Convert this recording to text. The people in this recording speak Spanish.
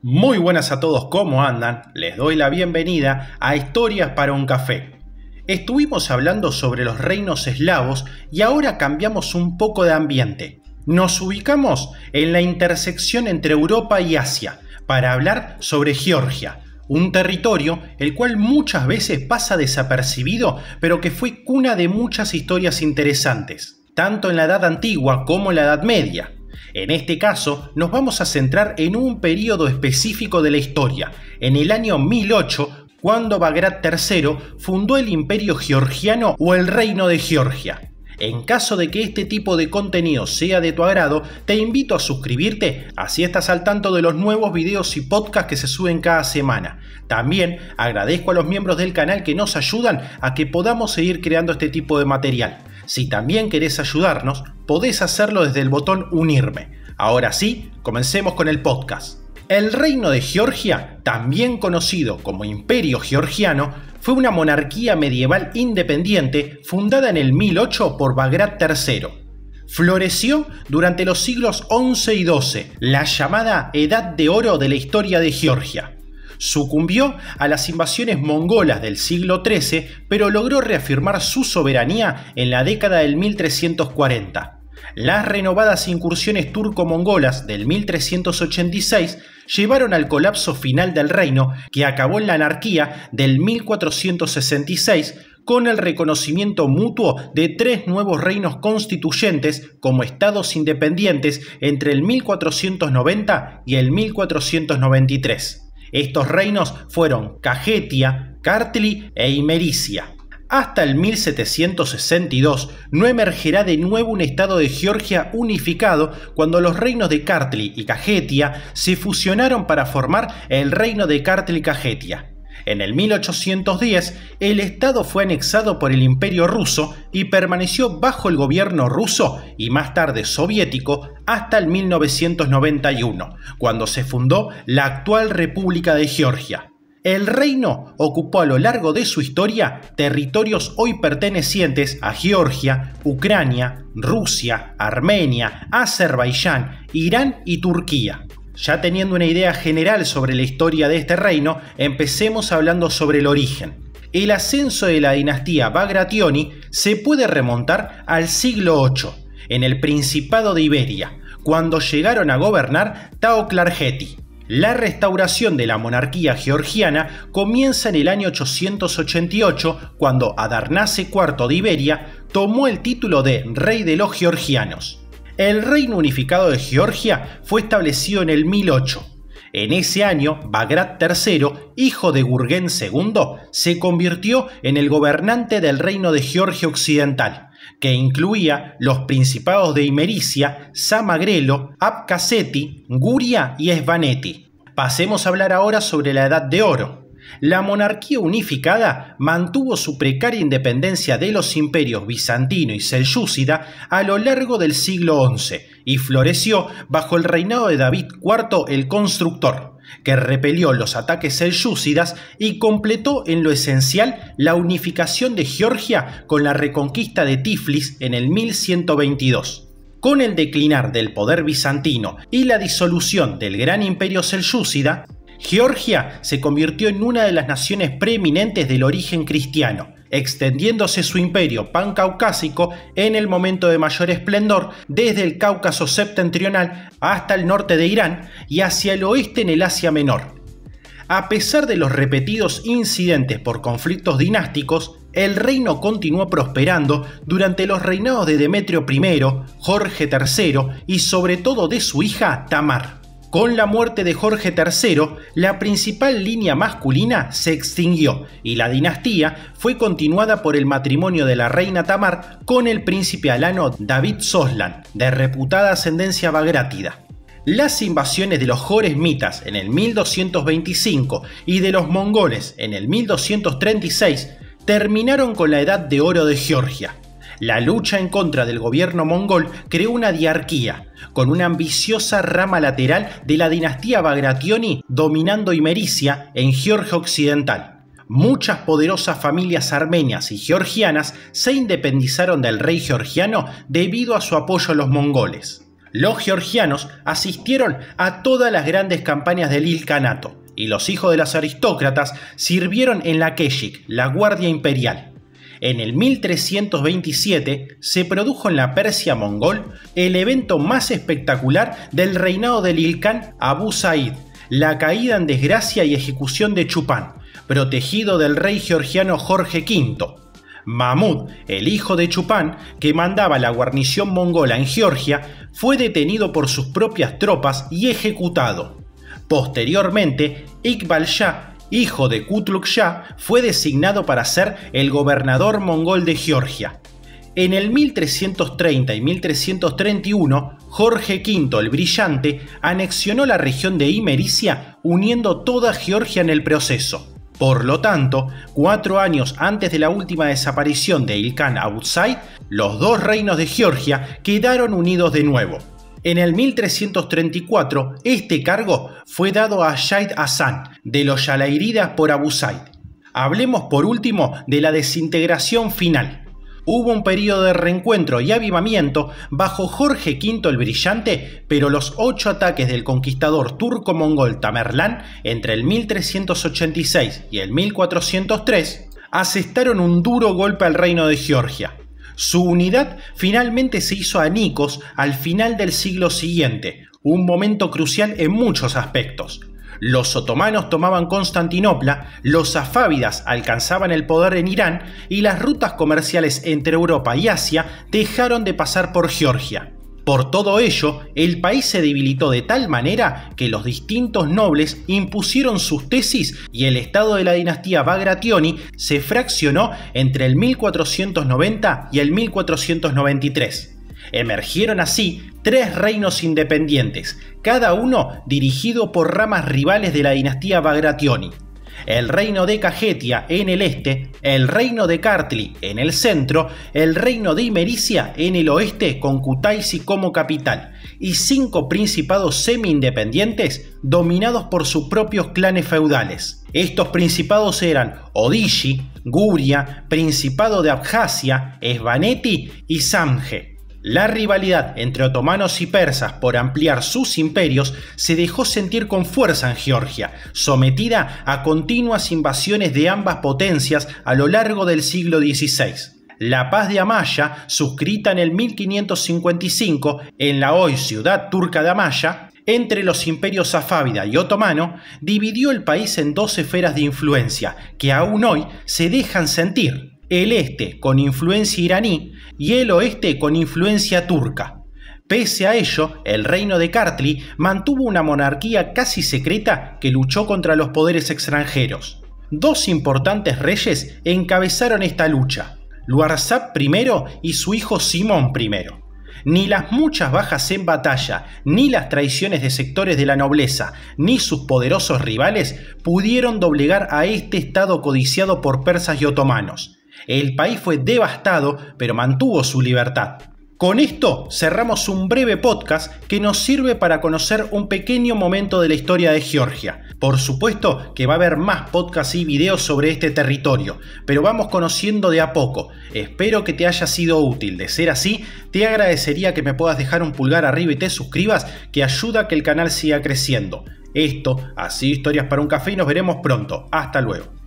Muy buenas a todos, ¿cómo andan? Les doy la bienvenida a Historias para un café. Estuvimos hablando sobre los reinos eslavos y ahora cambiamos un poco de ambiente. Nos ubicamos en la intersección entre Europa y Asia para hablar sobre Georgia, un territorio el cual muchas veces pasa desapercibido, pero que fue cuna de muchas historias interesantes, tanto en la Edad Antigua como en la Edad Media. En este caso, nos vamos a centrar en un periodo específico de la historia, en el año 1008, cuando Bagrat III fundó el Imperio Georgiano o el Reino de Georgia. En caso de que este tipo de contenido sea de tu agrado, te invito a suscribirte, así estás al tanto de los nuevos videos y podcasts que se suben cada semana. También agradezco a los miembros del canal que nos ayudan a que podamos seguir creando este tipo de material. Si también querés ayudarnos, podés hacerlo desde el botón unirme. Ahora sí, comencemos con el podcast. El reino de Georgia, también conocido como Imperio Georgiano, fue una monarquía medieval independiente fundada en el 1008 por Bagrat III. Floreció durante los siglos XI y XII, la llamada Edad de Oro de la historia de Georgia. Sucumbió a las invasiones mongolas del siglo XIII, pero logró reafirmar su soberanía en la década del 1340. Las renovadas incursiones turco-mongolas del 1386 llevaron al colapso final del reino, que acabó en la anarquía del 1466 con el reconocimiento mutuo de tres nuevos reinos constituyentes como estados independientes entre el 1490 y el 1493. Estos reinos fueron Cajetia, Cartli e Imericia. Hasta el 1762 no emergerá de nuevo un estado de Georgia unificado cuando los reinos de Kartli y Cajetia se fusionaron para formar el reino de kartli cajetia en el 1810, el estado fue anexado por el Imperio ruso y permaneció bajo el gobierno ruso y más tarde soviético hasta el 1991, cuando se fundó la actual República de Georgia. El reino ocupó a lo largo de su historia territorios hoy pertenecientes a Georgia, Ucrania, Rusia, Armenia, Azerbaiyán, Irán y Turquía. Ya teniendo una idea general sobre la historia de este reino, empecemos hablando sobre el origen. El ascenso de la dinastía Bagrationi se puede remontar al siglo VIII, en el Principado de Iberia, cuando llegaron a gobernar Tao La restauración de la monarquía georgiana comienza en el año 888, cuando Adarnase IV de Iberia tomó el título de Rey de los Georgianos. El Reino Unificado de Georgia fue establecido en el 1008. En ese año, Bagrat III, hijo de Gurgen II, se convirtió en el gobernante del Reino de Georgia Occidental, que incluía los principados de Imericia, Samagrelo, Abkhazeti, Guria y Esvaneti. Pasemos a hablar ahora sobre la Edad de Oro. La monarquía unificada mantuvo su precaria independencia de los imperios bizantino y selyúcida a lo largo del siglo XI y floreció bajo el reinado de David IV el Constructor, que repelió los ataques selyúcidas y completó en lo esencial la unificación de Georgia con la reconquista de Tiflis en el 1122. Con el declinar del poder bizantino y la disolución del gran imperio selyúcida, Georgia se convirtió en una de las naciones preeminentes del origen cristiano, extendiéndose su imperio pancaucásico en el momento de mayor esplendor desde el Cáucaso septentrional hasta el norte de Irán y hacia el oeste en el Asia Menor. A pesar de los repetidos incidentes por conflictos dinásticos, el reino continuó prosperando durante los reinados de Demetrio I, Jorge III y sobre todo de su hija Tamar. Con la muerte de Jorge III, la principal línea masculina se extinguió y la dinastía fue continuada por el matrimonio de la reina Tamar con el príncipe alano David Soslan, de reputada ascendencia bagrátida. Las invasiones de los jores mitas en el 1225 y de los mongoles en el 1236 terminaron con la Edad de Oro de Georgia, la lucha en contra del gobierno mongol creó una diarquía, con una ambiciosa rama lateral de la dinastía Bagrationi dominando Imericia en Georgia Occidental muchas poderosas familias armenias y georgianas se independizaron del rey georgiano debido a su apoyo a los mongoles. Los georgianos asistieron a todas las grandes campañas del Ilkanato y los hijos de las aristócratas sirvieron en la Keshik, la Guardia Imperial. En el 1327 se produjo en la Persia mongol el evento más espectacular del reinado del Ilkán Abu Said, la caída en desgracia y ejecución de Chupán, protegido del rey georgiano Jorge V. Mahmud, el hijo de Chupán, que mandaba la guarnición mongola en Georgia, fue detenido por sus propias tropas y ejecutado. Posteriormente, Iqbal Shah hijo de Kutluk Shah, fue designado para ser el gobernador mongol de Georgia. En el 1330 y 1331, Jorge V el Brillante anexionó la región de Imericia uniendo toda Georgia en el proceso. Por lo tanto, cuatro años antes de la última desaparición de Ilkhan Outside, los dos reinos de Georgia quedaron unidos de nuevo. En el 1334, este cargo fue dado a Shaid Hassan, de los Yalairidas por Abu Said. Hablemos por último de la desintegración final. Hubo un periodo de reencuentro y avivamiento bajo Jorge V el Brillante, pero los ocho ataques del conquistador turco-mongol Tamerlán entre el 1386 y el 1403 asestaron un duro golpe al reino de Georgia. Su unidad finalmente se hizo a Nicos al final del siglo siguiente, un momento crucial en muchos aspectos. Los otomanos tomaban Constantinopla, los afávidas alcanzaban el poder en Irán y las rutas comerciales entre Europa y Asia dejaron de pasar por Georgia. Por todo ello, el país se debilitó de tal manera que los distintos nobles impusieron sus tesis y el estado de la dinastía Bagrationi se fraccionó entre el 1490 y el 1493. Emergieron así tres reinos independientes, cada uno dirigido por ramas rivales de la dinastía Bagrationi el reino de Cajetia en el este, el reino de Kartli en el centro, el reino de Imericia en el oeste con Kutaisi como capital, y cinco principados semi-independientes dominados por sus propios clanes feudales. Estos principados eran Odishi, Guria, Principado de Abjasia, Esvaneti y Samje. La rivalidad entre otomanos y persas por ampliar sus imperios se dejó sentir con fuerza en Georgia, sometida a continuas invasiones de ambas potencias a lo largo del siglo XVI. La paz de Amaya, suscrita en el 1555 en la hoy ciudad turca de Amaya, entre los imperios safávida y otomano, dividió el país en dos esferas de influencia que aún hoy se dejan sentir el este con influencia iraní y el oeste con influencia turca. Pese a ello, el reino de Kartli mantuvo una monarquía casi secreta que luchó contra los poderes extranjeros. Dos importantes reyes encabezaron esta lucha, Luarsab I y su hijo Simón I. Ni las muchas bajas en batalla, ni las traiciones de sectores de la nobleza, ni sus poderosos rivales pudieron doblegar a este estado codiciado por persas y otomanos, el país fue devastado, pero mantuvo su libertad. Con esto cerramos un breve podcast que nos sirve para conocer un pequeño momento de la historia de Georgia. Por supuesto que va a haber más podcasts y videos sobre este territorio, pero vamos conociendo de a poco. Espero que te haya sido útil. De ser así, te agradecería que me puedas dejar un pulgar arriba y te suscribas, que ayuda a que el canal siga creciendo. Esto, así historias para un café y nos veremos pronto. Hasta luego.